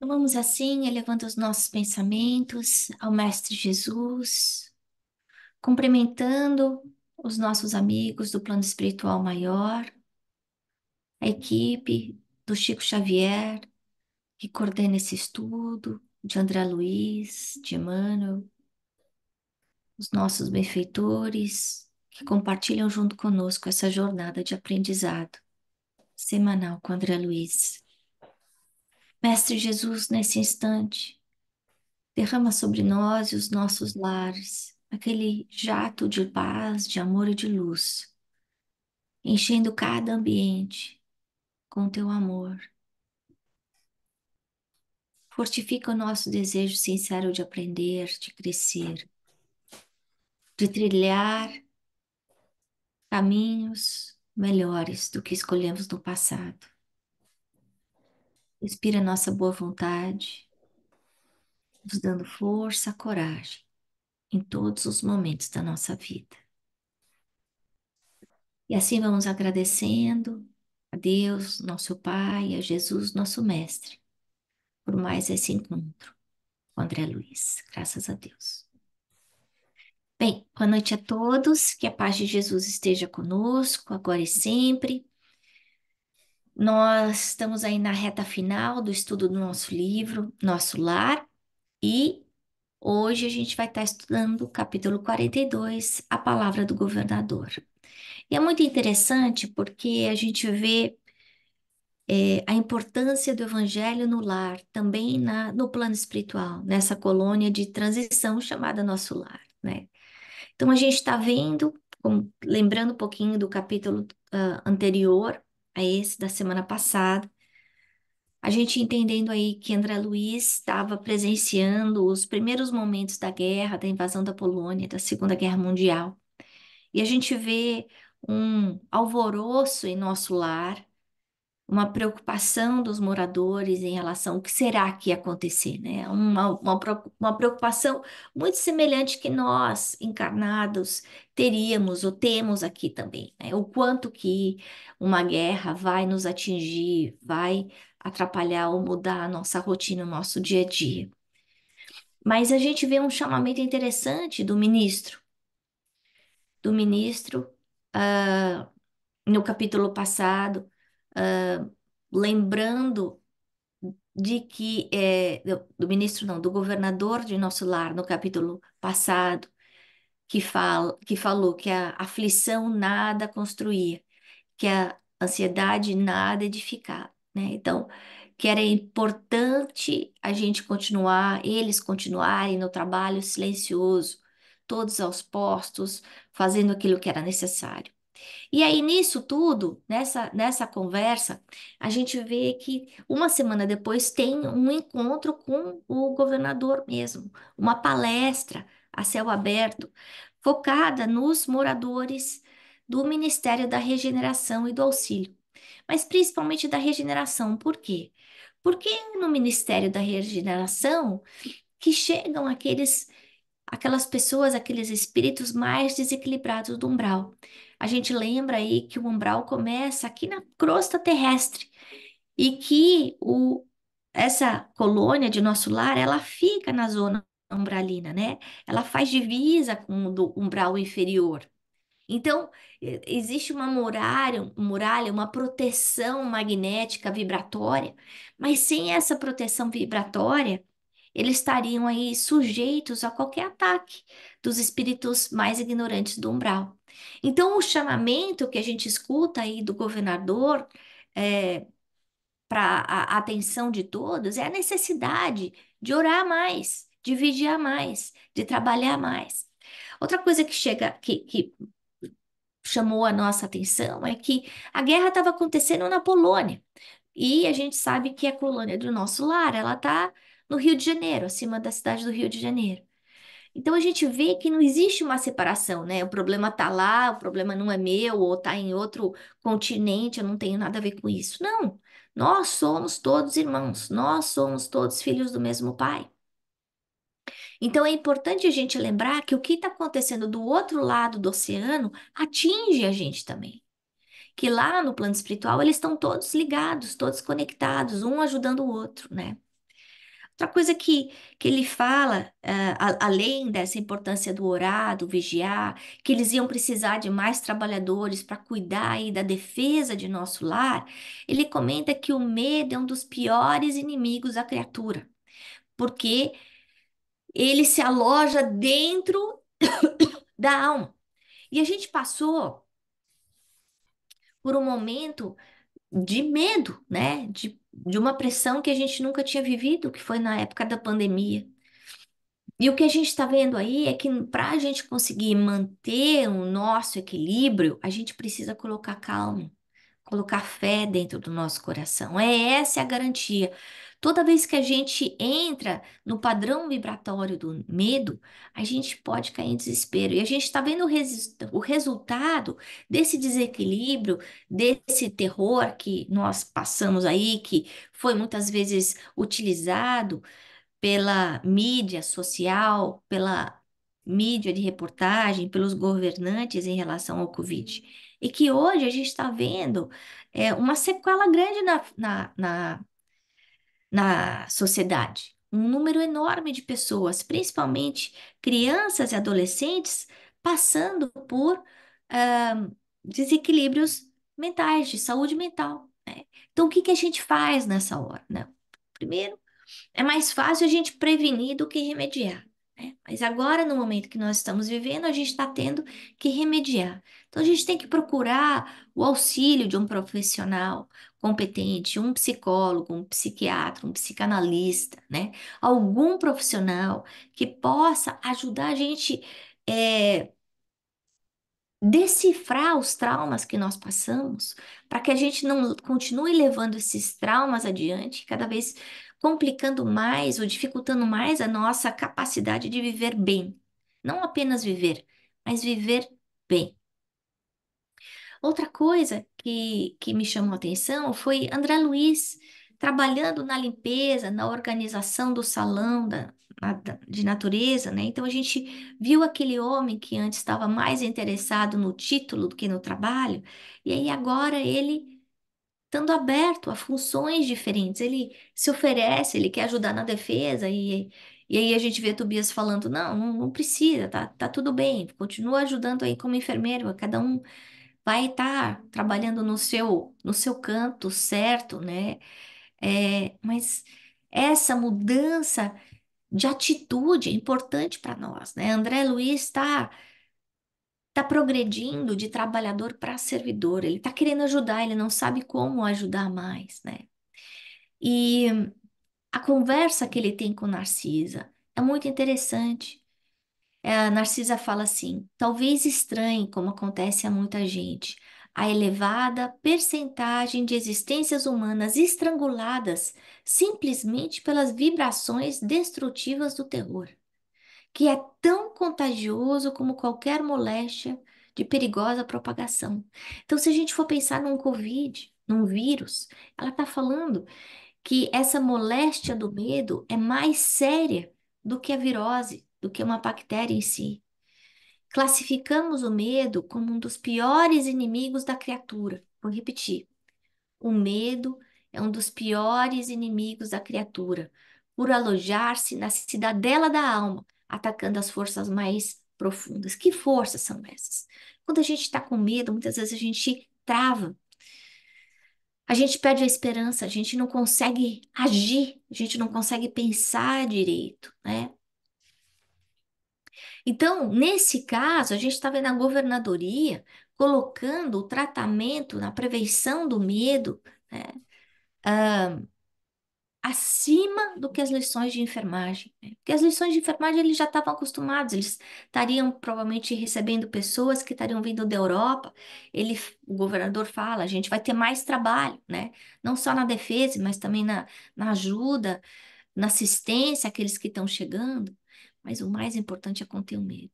Então, vamos assim, elevando os nossos pensamentos ao Mestre Jesus, cumprimentando os nossos amigos do plano espiritual maior, a equipe do Chico Xavier, que coordena esse estudo, de André Luiz, de Emmanuel, os nossos benfeitores, que compartilham junto conosco essa jornada de aprendizado semanal com André Luiz. Mestre Jesus, nesse instante, derrama sobre nós e os nossos lares aquele jato de paz, de amor e de luz, enchendo cada ambiente com teu amor. Fortifica o nosso desejo sincero de aprender, de crescer, de trilhar caminhos melhores do que escolhemos no passado. Inspira nossa boa vontade, nos dando força, coragem em todos os momentos da nossa vida. E assim vamos agradecendo a Deus, nosso Pai, a Jesus, nosso Mestre, por mais esse encontro com André Luiz. Graças a Deus. Bem, boa noite a todos, que a paz de Jesus esteja conosco, agora e sempre. Nós estamos aí na reta final do estudo do nosso livro, Nosso Lar, e hoje a gente vai estar tá estudando o capítulo 42, A Palavra do Governador. E é muito interessante porque a gente vê é, a importância do evangelho no lar, também na, no plano espiritual, nessa colônia de transição chamada Nosso Lar, né? Então a gente está vendo, lembrando um pouquinho do capítulo uh, anterior, a esse da semana passada. A gente entendendo aí que André Luiz estava presenciando os primeiros momentos da guerra, da invasão da Polônia, da Segunda Guerra Mundial. E a gente vê um alvoroço em nosso lar, uma preocupação dos moradores em relação ao que será que ia acontecer, né? Uma, uma, uma preocupação muito semelhante que nós, encarnados, teríamos ou temos aqui também, né? O quanto que uma guerra vai nos atingir, vai atrapalhar ou mudar a nossa rotina, o nosso dia a dia. Mas a gente vê um chamamento interessante do ministro, do ministro uh, no capítulo passado, ah, lembrando de que, é, do, do ministro não, do governador de nosso lar, no capítulo passado, que, fala, que falou que a aflição nada construía, que a ansiedade nada edificava. Né? Então, que era importante a gente continuar, eles continuarem no trabalho silencioso, todos aos postos, fazendo aquilo que era necessário. E aí, nisso tudo, nessa, nessa conversa, a gente vê que uma semana depois tem um encontro com o governador mesmo, uma palestra a céu aberto, focada nos moradores do Ministério da Regeneração e do Auxílio, mas principalmente da regeneração. Por quê? Porque é no Ministério da Regeneração que chegam aqueles aquelas pessoas, aqueles espíritos mais desequilibrados do umbral, a gente lembra aí que o umbral começa aqui na crosta terrestre e que o, essa colônia de nosso lar, ela fica na zona umbralina, né? Ela faz divisa com o do umbral inferior. Então, existe uma muralha, muralha, uma proteção magnética vibratória, mas sem essa proteção vibratória, eles estariam aí sujeitos a qualquer ataque dos espíritos mais ignorantes do umbral. Então, o chamamento que a gente escuta aí do governador é, para a atenção de todos é a necessidade de orar mais, de vigiar mais, de trabalhar mais. Outra coisa que chega, que, que chamou a nossa atenção é que a guerra estava acontecendo na Polônia. E a gente sabe que a colônia é do nosso lar, ela está no Rio de Janeiro, acima da cidade do Rio de Janeiro. Então a gente vê que não existe uma separação, né? O problema está lá, o problema não é meu, ou está em outro continente, eu não tenho nada a ver com isso. Não. Nós somos todos irmãos, nós somos todos filhos do mesmo pai. Então é importante a gente lembrar que o que está acontecendo do outro lado do oceano atinge a gente também. Que lá no plano espiritual eles estão todos ligados, todos conectados, um ajudando o outro, né? Outra coisa que, que ele fala, uh, além dessa importância do orar, do vigiar, que eles iam precisar de mais trabalhadores para cuidar aí da defesa de nosso lar, ele comenta que o medo é um dos piores inimigos da criatura, porque ele se aloja dentro da alma. E a gente passou por um momento de medo, né? De de uma pressão que a gente nunca tinha vivido, que foi na época da pandemia. E o que a gente está vendo aí é que para a gente conseguir manter o nosso equilíbrio, a gente precisa colocar calma, colocar fé dentro do nosso coração. É essa a garantia. Toda vez que a gente entra no padrão vibratório do medo, a gente pode cair em desespero. E a gente está vendo o, o resultado desse desequilíbrio, desse terror que nós passamos aí, que foi muitas vezes utilizado pela mídia social, pela mídia de reportagem, pelos governantes em relação ao Covid. E que hoje a gente está vendo é, uma sequela grande na, na, na, na sociedade. Um número enorme de pessoas, principalmente crianças e adolescentes, passando por ah, desequilíbrios mentais, de saúde mental. Né? Então, o que, que a gente faz nessa hora? Né? Primeiro, é mais fácil a gente prevenir do que remediar. Né? Mas agora, no momento que nós estamos vivendo, a gente está tendo que remediar. Então, a gente tem que procurar o auxílio de um profissional competente, um psicólogo, um psiquiatra, um psicanalista, né? Algum profissional que possa ajudar a gente. É, decifrar os traumas que nós passamos, para que a gente não continue levando esses traumas adiante, cada vez complicando mais ou dificultando mais a nossa capacidade de viver bem. Não apenas viver, mas viver bem. Outra coisa que, que me chamou a atenção foi André Luiz trabalhando na limpeza, na organização do salão da, de natureza, né? Então a gente viu aquele homem que antes estava mais interessado no título do que no trabalho, e aí agora ele estando aberto a funções diferentes. Ele se oferece, ele quer ajudar na defesa, e, e aí a gente vê Tobias falando: não, não, não precisa, tá, tá tudo bem, continua ajudando aí como enfermeiro, cada um vai estar tá trabalhando no seu, no seu canto certo, né? É, mas essa mudança de atitude é importante para nós, né? André Luiz está está progredindo de trabalhador para servidor. Ele está querendo ajudar, ele não sabe como ajudar mais, né? E a conversa que ele tem com Narcisa é muito interessante. É, Narcisa fala assim: talvez estranhe, como acontece a muita gente, a elevada percentagem de existências humanas estranguladas simplesmente pelas vibrações destrutivas do terror que é tão contagioso como qualquer moléstia de perigosa propagação. Então, se a gente for pensar num Covid, num vírus, ela está falando que essa moléstia do medo é mais séria do que a virose, do que uma bactéria em si. Classificamos o medo como um dos piores inimigos da criatura. Vou repetir. O medo é um dos piores inimigos da criatura, por alojar-se na cidadela da alma, atacando as forças mais profundas. Que forças são essas? Quando a gente está com medo, muitas vezes a gente trava. A gente perde a esperança, a gente não consegue agir, a gente não consegue pensar direito, né? Então, nesse caso, a gente está vendo a governadoria colocando o tratamento na prevenção do medo, né? Uh, acima do que as lições de enfermagem. Né? Porque as lições de enfermagem eles já estavam acostumados, eles estariam provavelmente recebendo pessoas que estariam vindo da Europa. Ele, o governador fala, a gente vai ter mais trabalho, né? Não só na defesa, mas também na, na ajuda, na assistência àqueles que estão chegando. Mas o mais importante é conter o medo.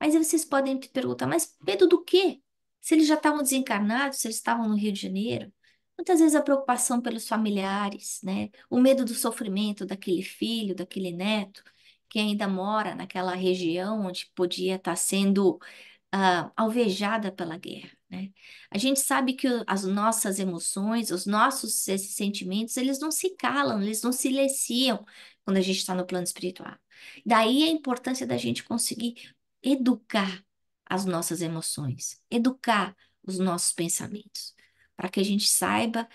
Mas vocês podem te perguntar, mas medo do quê? Se eles já estavam desencarnados, se eles estavam no Rio de Janeiro, Muitas vezes a preocupação pelos familiares, né? O medo do sofrimento daquele filho, daquele neto, que ainda mora naquela região onde podia estar sendo ah, alvejada pela guerra, né? A gente sabe que as nossas emoções, os nossos esses sentimentos, eles não se calam, eles não silenciam quando a gente está no plano espiritual. Daí a importância da gente conseguir educar as nossas emoções, educar os nossos pensamentos para que a gente saiba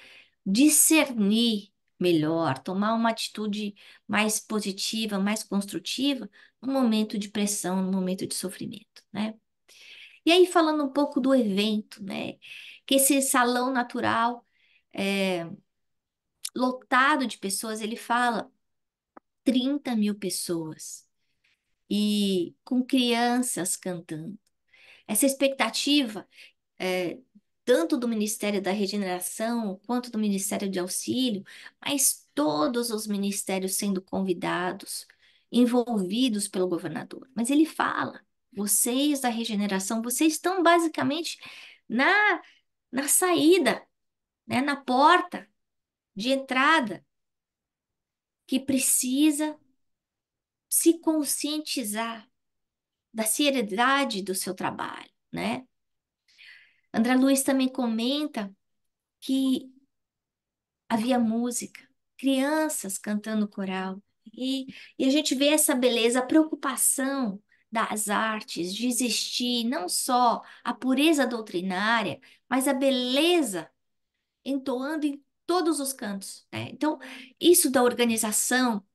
discernir melhor, tomar uma atitude mais positiva, mais construtiva no momento de pressão, no momento de sofrimento, né? E aí falando um pouco do evento, né? Que esse salão natural é, lotado de pessoas, ele fala 30 mil pessoas e com crianças cantando. Essa expectativa é, tanto do Ministério da Regeneração quanto do Ministério de Auxílio, mas todos os ministérios sendo convidados, envolvidos pelo governador. Mas ele fala: vocês da regeneração, vocês estão basicamente na, na saída, né, na porta de entrada, que precisa se conscientizar da seriedade do seu trabalho, né? André Luiz também comenta que havia música, crianças cantando coral, e, e a gente vê essa beleza, a preocupação das artes, de existir não só a pureza doutrinária, mas a beleza entoando em todos os cantos. Né? Então, isso da organização,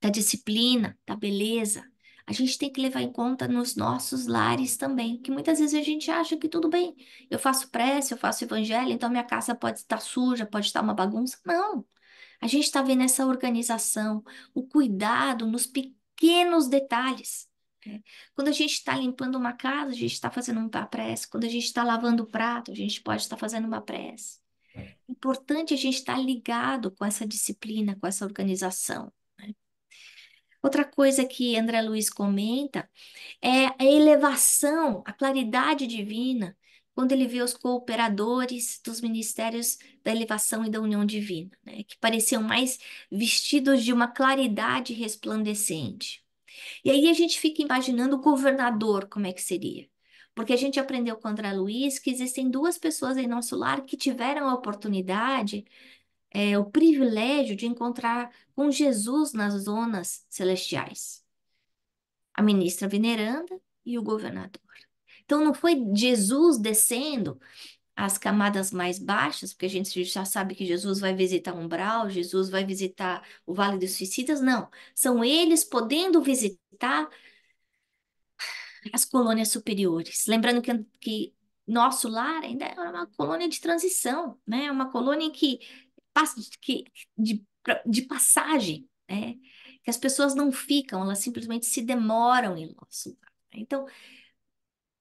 da disciplina, da beleza, a gente tem que levar em conta nos nossos lares também, que muitas vezes a gente acha que tudo bem, eu faço prece, eu faço evangelho, então minha casa pode estar suja, pode estar uma bagunça. Não. A gente está vendo essa organização, o cuidado nos pequenos detalhes. Né? Quando a gente está limpando uma casa, a gente está fazendo uma prece. Quando a gente está lavando o prato, a gente pode estar fazendo uma prece. É importante a gente estar tá ligado com essa disciplina, com essa organização. Outra coisa que André Luiz comenta é a elevação, a claridade divina, quando ele vê os cooperadores dos ministérios da elevação e da união divina, né? que pareciam mais vestidos de uma claridade resplandecente. E aí a gente fica imaginando o governador, como é que seria. Porque a gente aprendeu com André Luiz que existem duas pessoas em nosso lar que tiveram a oportunidade é, o privilégio de encontrar com Jesus nas zonas celestiais. A ministra veneranda e o governador. Então, não foi Jesus descendo as camadas mais baixas, porque a gente já sabe que Jesus vai visitar Umbral, Jesus vai visitar o Vale dos Suicidas, não. São eles podendo visitar as colônias superiores. Lembrando que, que nosso lar ainda é uma colônia de transição, né? É uma colônia que que, de, de passagem, né? que as pessoas não ficam, elas simplesmente se demoram em nosso lugar. Né? Então,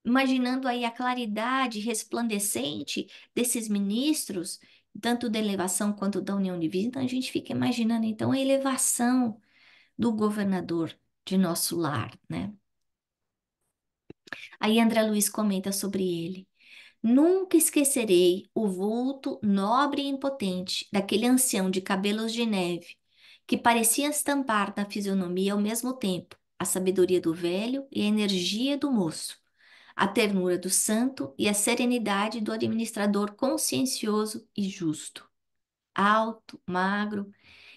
imaginando aí a claridade resplandecente desses ministros, tanto da elevação quanto da união divina, então a gente fica imaginando então a elevação do governador de nosso lar, né? Aí André Luiz comenta sobre ele. Nunca esquecerei o vulto nobre e impotente daquele ancião de cabelos de neve, que parecia estampar na fisionomia ao mesmo tempo a sabedoria do velho e a energia do moço, a ternura do santo e a serenidade do administrador consciencioso e justo. Alto, magro,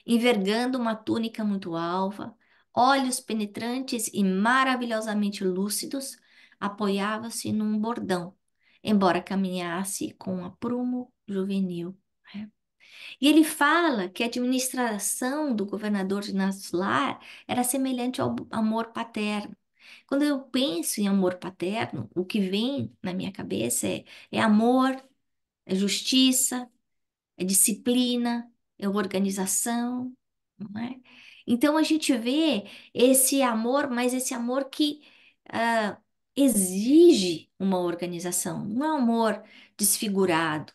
envergando uma túnica muito alva, olhos penetrantes e maravilhosamente lúcidos, apoiava-se num bordão embora caminhasse com aprumo juvenil. Né? E ele fala que a administração do governador de Naslar era semelhante ao amor paterno. Quando eu penso em amor paterno, o que vem na minha cabeça é, é amor, é justiça, é disciplina, é organização. Não é? Então a gente vê esse amor, mas esse amor que uh, exige uma organização, não é um amor desfigurado.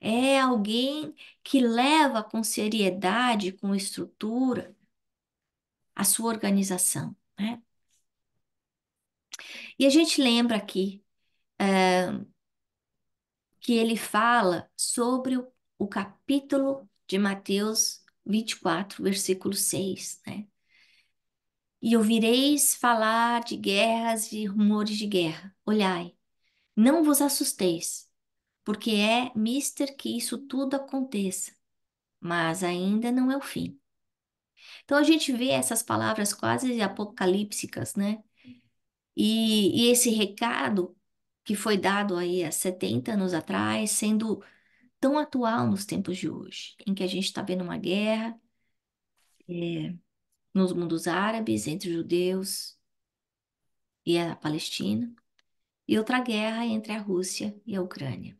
É alguém que leva com seriedade, com estrutura, a sua organização. Né? E a gente lembra aqui é, que ele fala sobre o, o capítulo de Mateus 24, versículo 6, né? e ouvireis falar de guerras e rumores de guerra. Olhai, não vos assusteis, porque é mister que isso tudo aconteça, mas ainda não é o fim. Então a gente vê essas palavras quase apocalípticas, né? E, e esse recado que foi dado aí há 70 anos atrás, sendo tão atual nos tempos de hoje, em que a gente está vendo uma guerra, é, nos mundos árabes, entre judeus e a Palestina, e outra guerra entre a Rússia e a Ucrânia.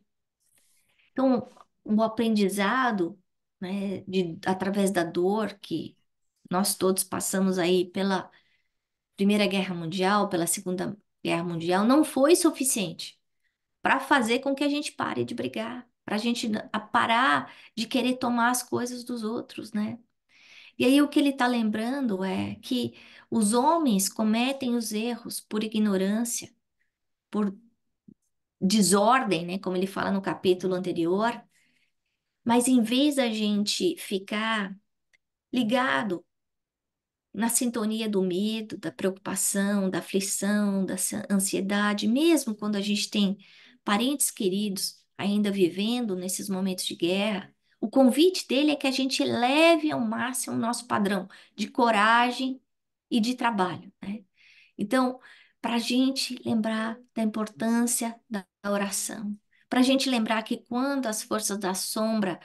Então, o aprendizado né, de, através da dor que nós todos passamos aí pela Primeira Guerra Mundial, pela Segunda Guerra Mundial, não foi suficiente para fazer com que a gente pare de brigar, para a gente parar de querer tomar as coisas dos outros, né? E aí o que ele está lembrando é que os homens cometem os erros por ignorância, por desordem, né? como ele fala no capítulo anterior, mas em vez da gente ficar ligado na sintonia do medo, da preocupação, da aflição, da ansiedade, mesmo quando a gente tem parentes queridos ainda vivendo nesses momentos de guerra, o convite dele é que a gente leve ao máximo o nosso padrão de coragem e de trabalho. Né? Então, para a gente lembrar da importância da oração, para a gente lembrar que quando as forças da sombra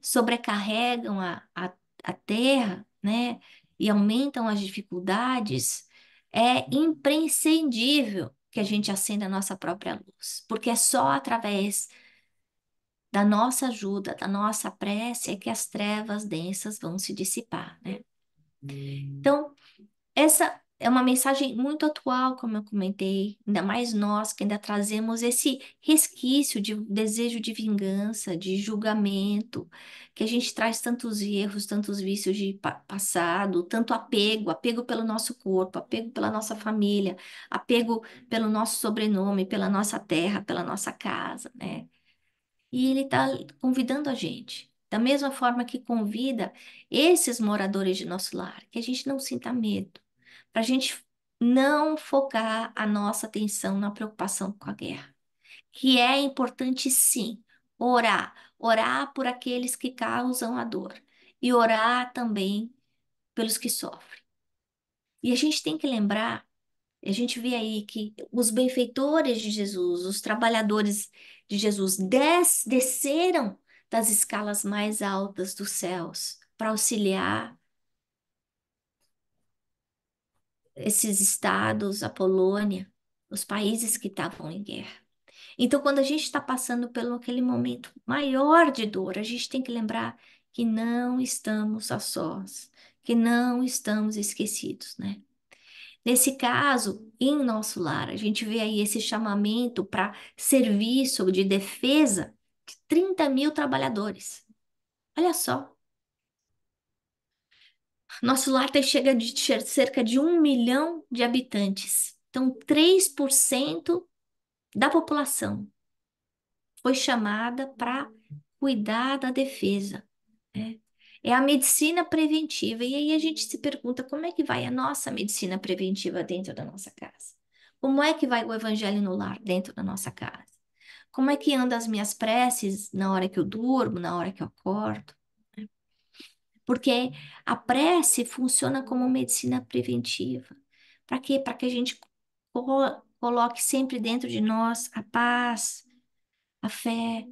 sobrecarregam a, a, a terra né, e aumentam as dificuldades, é imprescindível que a gente acenda a nossa própria luz, porque é só através da nossa ajuda, da nossa prece, é que as trevas densas vão se dissipar, né? Hum. Então, essa é uma mensagem muito atual, como eu comentei, ainda mais nós que ainda trazemos esse resquício de desejo de vingança, de julgamento, que a gente traz tantos erros, tantos vícios de passado, tanto apego, apego pelo nosso corpo, apego pela nossa família, apego pelo nosso sobrenome, pela nossa terra, pela nossa casa, né? e ele está convidando a gente. Da mesma forma que convida esses moradores de nosso lar, que a gente não sinta medo, para a gente não focar a nossa atenção na preocupação com a guerra. Que é importante, sim, orar. Orar por aqueles que causam a dor e orar também pelos que sofrem. E a gente tem que lembrar, a gente vê aí que os benfeitores de Jesus, os trabalhadores de Jesus des desceram das escalas mais altas dos céus para auxiliar esses estados, a Polônia, os países que estavam em guerra. Então, quando a gente está passando pelo aquele momento maior de dor, a gente tem que lembrar que não estamos a sós, que não estamos esquecidos, né? Nesse caso, em nosso lar, a gente vê aí esse chamamento para serviço de defesa de 30 mil trabalhadores. Olha só. Nosso lar tá, chega de cerca de um milhão de habitantes. Então, 3% da população foi chamada para cuidar da defesa. Né? é a medicina preventiva. E aí a gente se pergunta como é que vai a nossa medicina preventiva dentro da nossa casa? Como é que vai o evangelho no lar dentro da nossa casa? Como é que andam as minhas preces na hora que eu durmo, na hora que eu acordo? Porque a prece funciona como medicina preventiva. Para quê? Para que a gente coloque sempre dentro de nós a paz, a fé,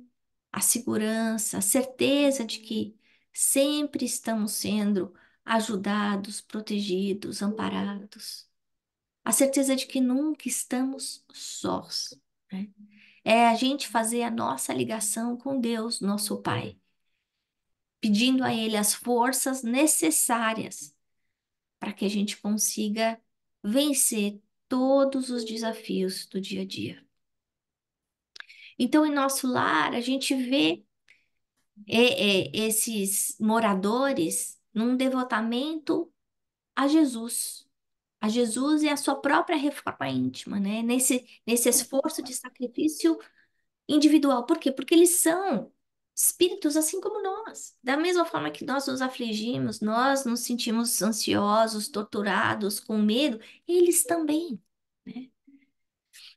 a segurança, a certeza de que sempre estamos sendo ajudados, protegidos, amparados. A certeza de que nunca estamos sós. Né? É a gente fazer a nossa ligação com Deus, nosso Pai, pedindo a Ele as forças necessárias para que a gente consiga vencer todos os desafios do dia a dia. Então, em nosso lar, a gente vê e, é, e, é, esses moradores num devotamento a Jesus, a Jesus e a sua própria reforma íntima, né? Nesse, nesse esforço de sacrifício individual. Por quê? Porque eles são espíritos assim como nós. Da mesma forma que nós nos afligimos, nós nos sentimos ansiosos, torturados, com medo, eles também. Né?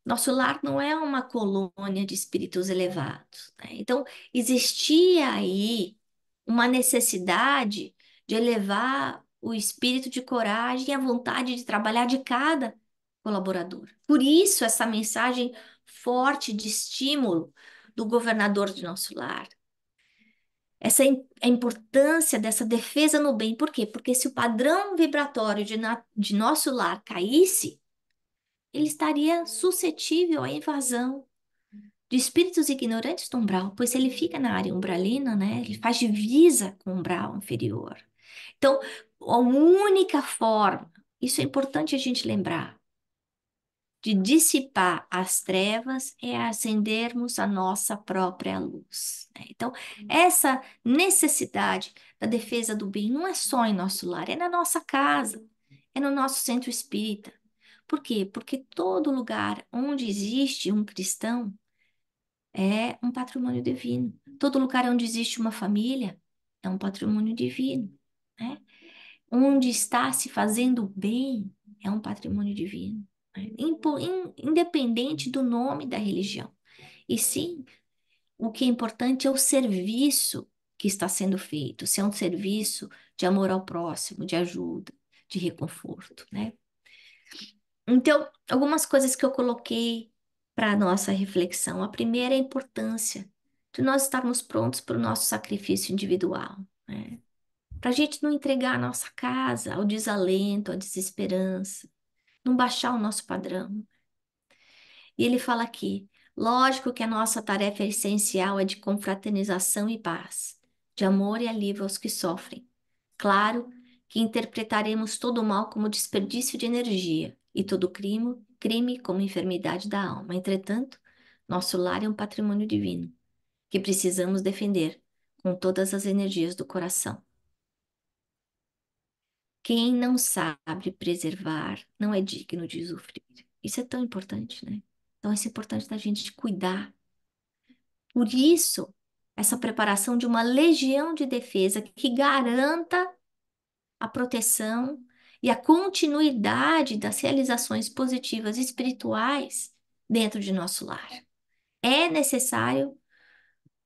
Nosso lar não é uma colônia de espíritos elevados. Né? Então, existia aí uma necessidade de elevar o espírito de coragem e a vontade de trabalhar de cada colaborador. Por isso, essa mensagem forte de estímulo do governador de nosso lar. Essa a importância dessa defesa no bem, por quê? Porque se o padrão vibratório de, na, de nosso lar caísse, ele estaria suscetível à invasão de espíritos ignorantes do umbral, pois ele fica na área umbralina, né? Ele uhum. faz divisa com o umbral inferior. Então, a única forma, isso é importante a gente lembrar, de dissipar as trevas é acendermos a nossa própria luz. Né? Então, uhum. essa necessidade da defesa do bem não é só em nosso lar, é na nossa casa, é no nosso centro espírita, por quê? Porque todo lugar onde existe um cristão é um patrimônio divino. Todo lugar onde existe uma família é um patrimônio divino. Né? Onde está se fazendo bem é um patrimônio divino. Né? Independente do nome da religião. E sim, o que é importante é o serviço que está sendo feito, se é um serviço de amor ao próximo, de ajuda, de reconforto, né? Então, algumas coisas que eu coloquei para nossa reflexão. A primeira é a importância de nós estarmos prontos para o nosso sacrifício individual, né? Para a gente não entregar a nossa casa ao desalento, à desesperança, não baixar o nosso padrão. E ele fala aqui: lógico que a nossa tarefa essencial é de confraternização e paz, de amor e alívio aos que sofrem. Claro que interpretaremos todo o mal como desperdício de energia, e todo crime, crime como enfermidade da alma. Entretanto, nosso lar é um patrimônio divino que precisamos defender com todas as energias do coração. Quem não sabe preservar não é digno de sofrer Isso é tão importante, né? Então, é importante da gente cuidar. Por isso, essa preparação de uma legião de defesa que garanta a proteção e a continuidade das realizações positivas espirituais dentro de nosso lar. É necessário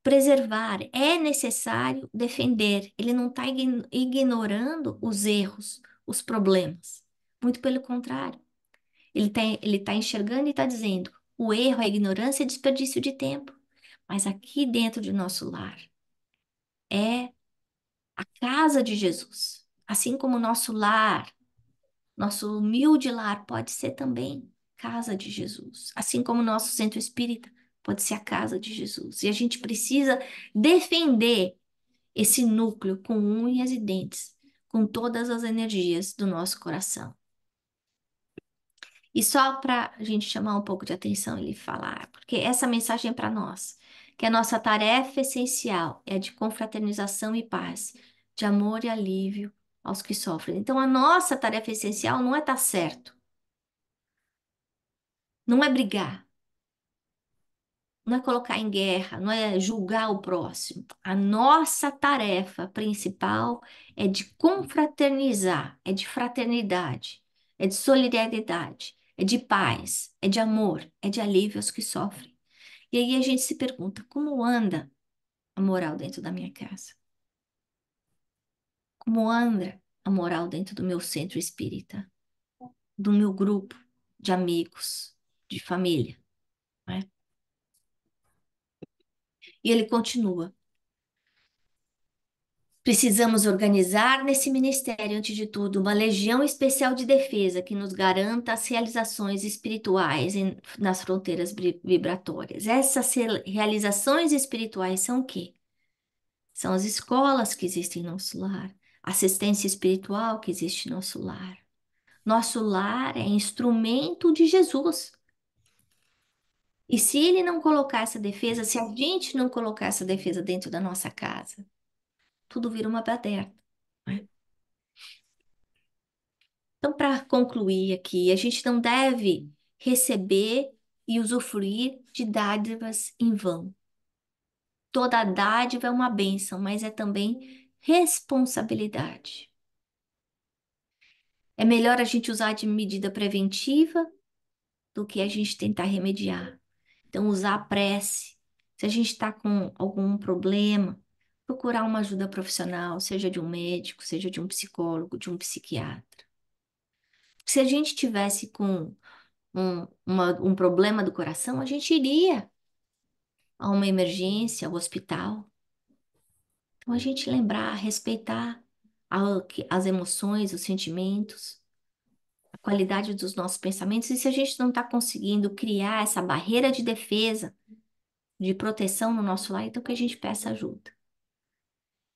preservar, é necessário defender. Ele não está ignorando os erros, os problemas. Muito pelo contrário. Ele está ele tá enxergando e está dizendo: o erro, a ignorância é desperdício de tempo. Mas aqui dentro de nosso lar é a casa de Jesus. Assim como o nosso lar nosso humilde lar pode ser também casa de Jesus, assim como nosso centro espírita pode ser a casa de Jesus. E a gente precisa defender esse núcleo com unhas e dentes, com todas as energias do nosso coração. E só para a gente chamar um pouco de atenção e falar, porque essa mensagem é para nós, que a nossa tarefa essencial é a de confraternização e paz, de amor e alívio, aos que sofrem. Então, a nossa tarefa essencial não é estar tá certo, não é brigar, não é colocar em guerra, não é julgar o próximo. A nossa tarefa principal é de confraternizar, é de fraternidade, é de solidariedade, é de paz, é de amor, é de alívio aos que sofrem. E aí a gente se pergunta: como anda a moral dentro da minha casa? Moandra, a moral dentro do meu centro espírita, do meu grupo de amigos, de família. Né? E ele continua. Precisamos organizar nesse ministério, antes de tudo, uma legião especial de defesa que nos garanta as realizações espirituais em, nas fronteiras vibratórias. Essas realizações espirituais são o quê? São as escolas que existem em nosso lar, assistência espiritual que existe no nosso lar. Nosso lar é instrumento de Jesus. E se ele não colocar essa defesa, se a gente não colocar essa defesa dentro da nossa casa, tudo vira uma baderna. Né? Então, para concluir aqui, a gente não deve receber e usufruir de dádivas em vão. Toda dádiva é uma bênção, mas é também responsabilidade. É melhor a gente usar de medida preventiva do que a gente tentar remediar. Então, usar a prece. Se a gente está com algum problema, procurar uma ajuda profissional, seja de um médico, seja de um psicólogo, de um psiquiatra. Se a gente tivesse com um, uma, um problema do coração, a gente iria a uma emergência, ao hospital. Então, a gente lembrar, respeitar as emoções, os sentimentos, a qualidade dos nossos pensamentos. E se a gente não está conseguindo criar essa barreira de defesa, de proteção no nosso lar, então que a gente peça ajuda.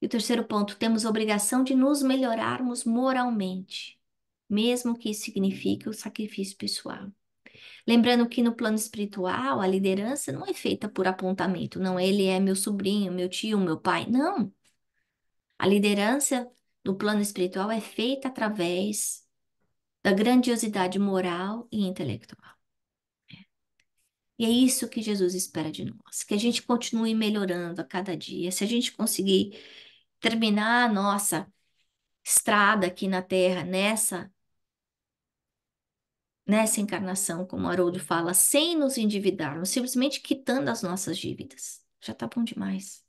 E o terceiro ponto, temos obrigação de nos melhorarmos moralmente, mesmo que isso signifique o sacrifício pessoal. Lembrando que no plano espiritual, a liderança não é feita por apontamento, não, ele é meu sobrinho, meu tio, meu pai. Não. A liderança no plano espiritual é feita através da grandiosidade moral e intelectual. É. E é isso que Jesus espera de nós, que a gente continue melhorando a cada dia. Se a gente conseguir terminar a nossa estrada aqui na Terra nessa nessa encarnação, como Haroldo fala, sem nos endividarmos, simplesmente quitando as nossas dívidas, já tá bom demais.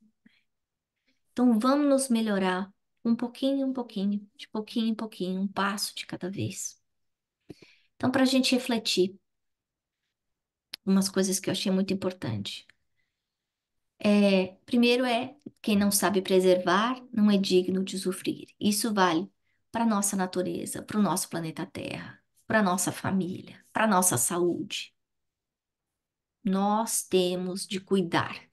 Então vamos nos melhorar um pouquinho, um pouquinho, de pouquinho em pouquinho, um passo de cada vez. Então, para a gente refletir, umas coisas que eu achei muito importante. É, primeiro é, quem não sabe preservar não é digno de usufruir. Isso vale para nossa natureza, para o nosso planeta Terra, para nossa família, para nossa saúde. Nós temos de cuidar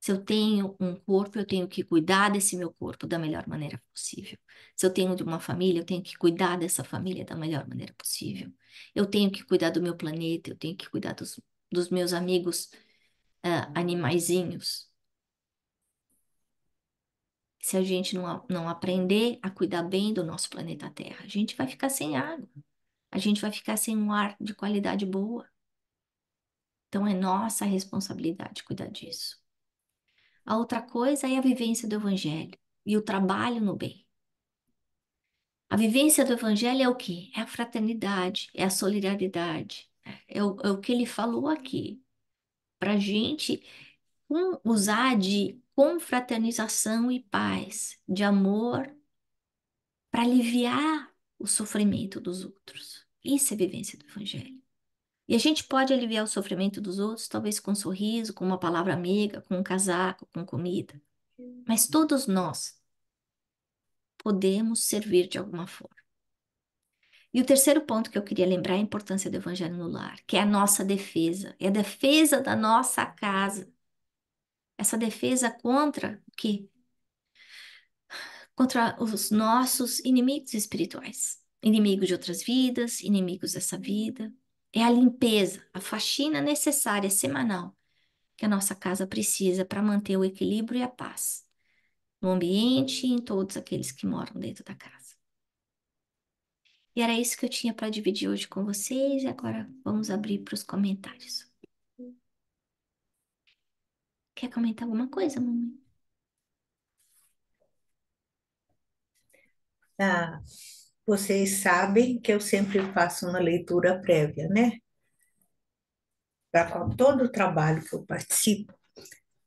se eu tenho um corpo, eu tenho que cuidar desse meu corpo da melhor maneira possível. Se eu tenho de uma família, eu tenho que cuidar dessa família da melhor maneira possível. Eu tenho que cuidar do meu planeta, eu tenho que cuidar dos, dos meus amigos uh, animaizinhos. Se a gente não, não aprender a cuidar bem do nosso planeta Terra, a gente vai ficar sem água, a gente vai ficar sem um ar de qualidade boa. Então é nossa responsabilidade cuidar disso. A outra coisa é a vivência do evangelho e o trabalho no bem. A vivência do evangelho é o quê? É a fraternidade, é a solidariedade. É o, é o que ele falou aqui. Para a gente um, usar de confraternização e paz, de amor, para aliviar o sofrimento dos outros. Isso é a vivência do evangelho. E a gente pode aliviar o sofrimento dos outros, talvez com um sorriso, com uma palavra amiga, com um casaco, com comida. Mas uhum. todos nós podemos servir de alguma forma. E o terceiro ponto que eu queria lembrar é a importância do evangelho no lar, que é a nossa defesa, é a defesa da nossa casa. Essa defesa contra o quê? Contra os nossos inimigos espirituais, inimigos de outras vidas, inimigos dessa vida, é a limpeza, a faxina necessária semanal que a nossa casa precisa para manter o equilíbrio e a paz no ambiente e em todos aqueles que moram dentro da casa. E era isso que eu tinha para dividir hoje com vocês, e agora vamos abrir para os comentários. Quer comentar alguma coisa, mamãe? Tá. Ah vocês sabem que eu sempre faço uma leitura prévia, né? Para todo o trabalho que eu participo.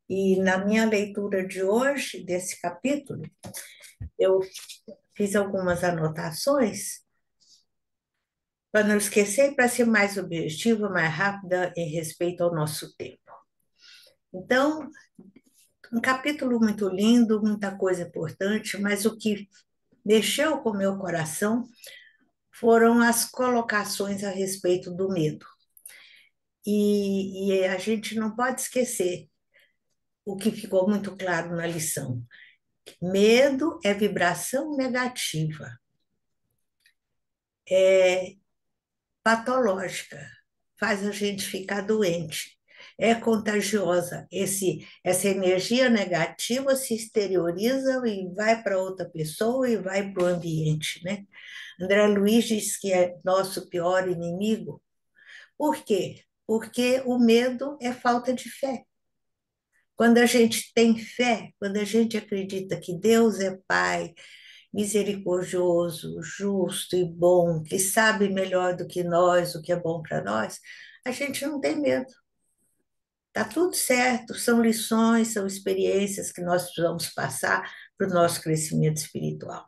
E na minha leitura de hoje, desse capítulo, eu fiz algumas anotações para não esquecer, para ser mais objetiva, mais rápida em respeito ao nosso tempo. Então, um capítulo muito lindo, muita coisa importante, mas o que mexeu com meu coração foram as colocações a respeito do medo. E, e a gente não pode esquecer o que ficou muito claro na lição. Medo é vibração negativa, é patológica, faz a gente ficar doente é contagiosa. Esse, essa energia negativa se exterioriza e vai para outra pessoa e vai para o ambiente. Né? André Luiz diz que é nosso pior inimigo. Por quê? Porque o medo é falta de fé. Quando a gente tem fé, quando a gente acredita que Deus é Pai, misericordioso, justo e bom, que sabe melhor do que nós o que é bom para nós, a gente não tem medo. Está tudo certo, são lições, são experiências que nós precisamos passar para o nosso crescimento espiritual.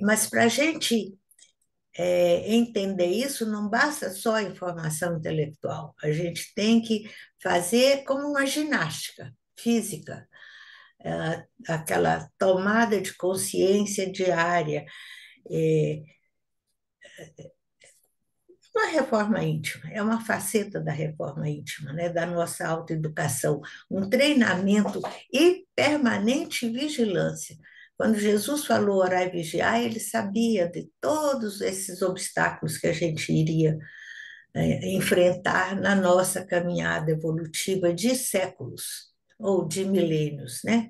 Mas para a gente é, entender isso, não basta só a informação intelectual, a gente tem que fazer como uma ginástica física, é, aquela tomada de consciência diária. É, é uma é reforma íntima, é uma faceta da reforma íntima, né? da nossa autoeducação, um treinamento e permanente vigilância. Quando Jesus falou orar e vigiar, ele sabia de todos esses obstáculos que a gente iria é, enfrentar na nossa caminhada evolutiva de séculos ou de milênios, né?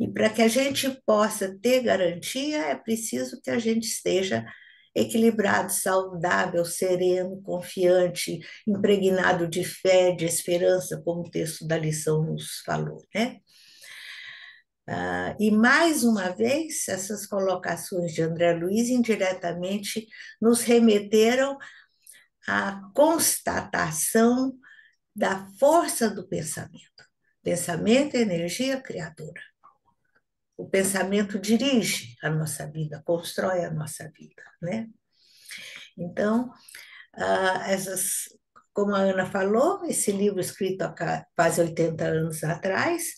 E para que a gente possa ter garantia, é preciso que a gente esteja equilibrado, saudável, sereno, confiante, impregnado de fé, de esperança, como o texto da lição nos falou, né? Ah, e mais uma vez, essas colocações de André Luiz indiretamente nos remeteram à constatação da força do pensamento. Pensamento é energia criadora. O pensamento dirige a nossa vida, constrói a nossa vida, né? Então, ah, essas, como a Ana falou, esse livro escrito há quase 80 anos atrás,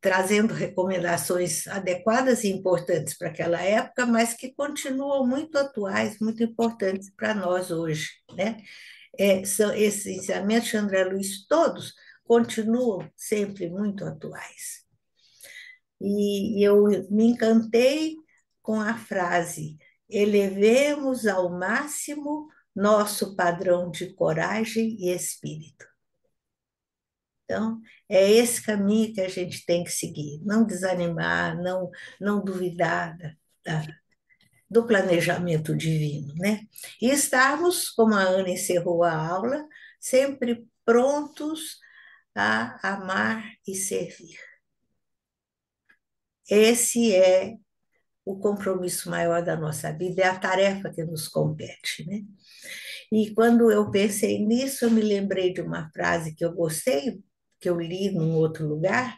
trazendo recomendações adequadas e importantes para aquela época, mas que continuam muito atuais, muito importantes para nós hoje. Né? É, são, esses ensinamentos de André Luiz, todos continuam sempre muito atuais. E, eu me encantei com a frase: elevemos ao máximo nosso padrão de coragem e espírito. Então, é esse caminho que a gente tem que seguir, não desanimar, não, não duvidar da, do planejamento divino, né? E estarmos, como a Ana encerrou a aula, sempre prontos a amar e servir. Esse é o compromisso maior da nossa vida, é a tarefa que nos compete. Né? E quando eu pensei nisso, eu me lembrei de uma frase que eu gostei, que eu li num outro lugar,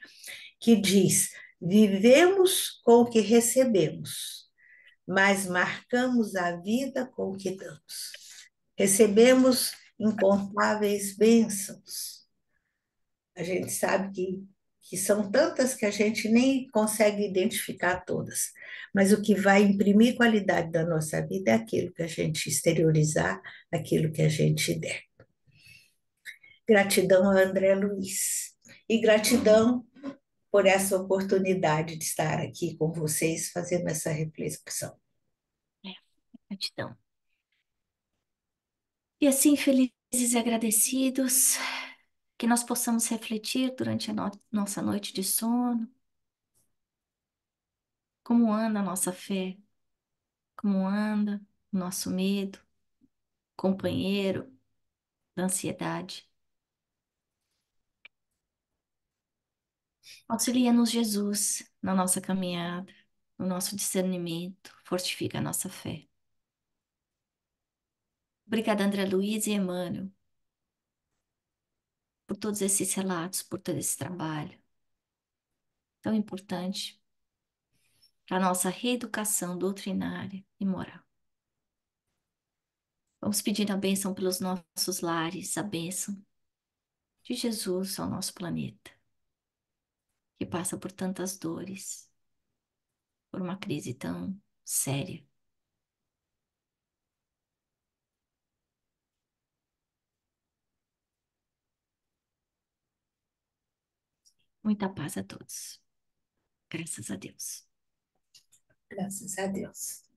que diz: Vivemos com o que recebemos, mas marcamos a vida com o que damos. Recebemos incontáveis bênçãos. A gente sabe que que são tantas que a gente nem consegue identificar todas. Mas o que vai imprimir qualidade da nossa vida é aquilo que a gente exteriorizar, aquilo que a gente der. Gratidão a André Luiz e gratidão por essa oportunidade de estar aqui com vocês fazendo essa reflexão. É, gratidão. E assim, felizes e agradecidos, que nós possamos refletir durante a no nossa noite de sono. Como anda a nossa fé? Como anda o nosso medo, companheiro da ansiedade? Auxilia-nos, Jesus, na nossa caminhada, no nosso discernimento, fortifica a nossa fé. Obrigada, André Luiz e Emmanuel por todos esses relatos, por todo esse trabalho tão importante para a nossa reeducação doutrinária e moral. Vamos pedir a bênção pelos nossos lares, a bênção de Jesus ao nosso planeta, que passa por tantas dores, por uma crise tão séria. Muita paz a todos. Graças a Deus. Graças a Deus.